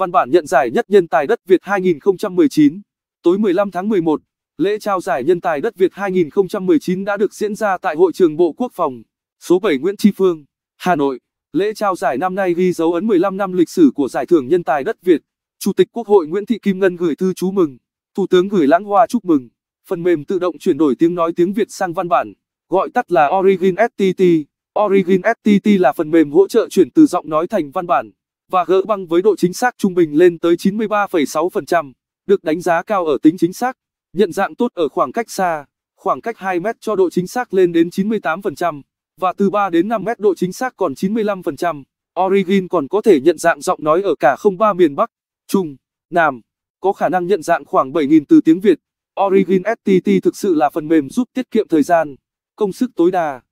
Văn bản nhận giải nhất nhân tài đất Việt 2019 Tối 15 tháng 11, lễ trao giải nhân tài đất Việt 2019 đã được diễn ra tại Hội trường Bộ Quốc phòng, số 7 Nguyễn Tri Phương, Hà Nội. Lễ trao giải năm nay ghi dấu ấn 15 năm lịch sử của Giải thưởng Nhân tài đất Việt. Chủ tịch Quốc hội Nguyễn Thị Kim Ngân gửi thư chúc mừng, Thủ tướng gửi lãng hoa chúc mừng. Phần mềm tự động chuyển đổi tiếng nói tiếng Việt sang văn bản, gọi tắt là Origin STT. Origin STT là phần mềm hỗ trợ chuyển từ giọng nói thành văn bản và gỡ băng với độ chính xác trung bình lên tới 93,6%, được đánh giá cao ở tính chính xác, nhận dạng tốt ở khoảng cách xa, khoảng cách 2 mét cho độ chính xác lên đến 98%, và từ 3 đến 5 mét độ chính xác còn 95%. Origin còn có thể nhận dạng giọng nói ở cả 03 miền Bắc, Trung, Nam, có khả năng nhận dạng khoảng 7.000 từ tiếng Việt. Origin STT thực sự là phần mềm giúp tiết kiệm thời gian, công sức tối đa.